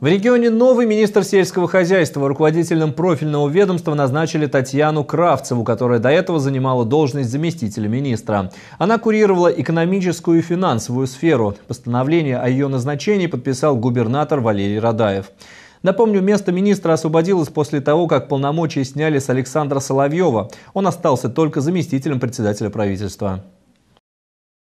В регионе новый министр сельского хозяйства. Руководителем профильного ведомства назначили Татьяну Кравцеву, которая до этого занимала должность заместителя министра. Она курировала экономическую и финансовую сферу. Постановление о ее назначении подписал губернатор Валерий Радаев. Напомню, место министра освободилось после того, как полномочия сняли с Александра Соловьева. Он остался только заместителем председателя правительства.